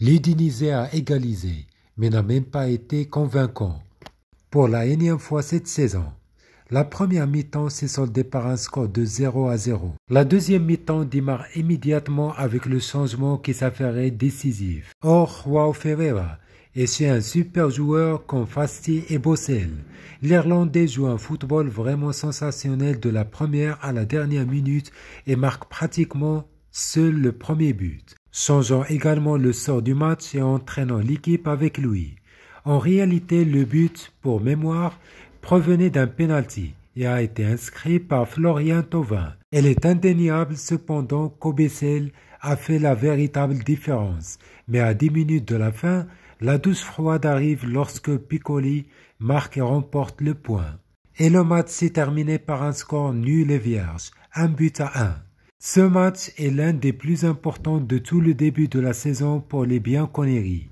L'Udinese a égalisé, mais n'a même pas été convaincant. Pour la énième fois cette saison, la première mi-temps s'est soldée par un score de 0 à 0. La deuxième mi-temps démarre immédiatement avec le changement qui s'affairait décisif. Or, Joao Ferreira est chez un super joueur comme Fasti et Bossel. L'Irlandais joue un football vraiment sensationnel de la première à la dernière minute et marque pratiquement seul le premier but, changeant également le sort du match et entraînant l'équipe avec lui. En réalité, le but, pour mémoire, provenait d'un penalty et a été inscrit par Florian Thauvin. Elle est indéniable cependant qu'Aubessel a fait la véritable différence, mais à dix minutes de la fin, la douce froide arrive lorsque Piccoli marque et remporte le point. Et le match s'est terminé par un score nul et vierge, un but à un. Ce match est l'un des plus importants de tout le début de la saison pour les Bianconeri.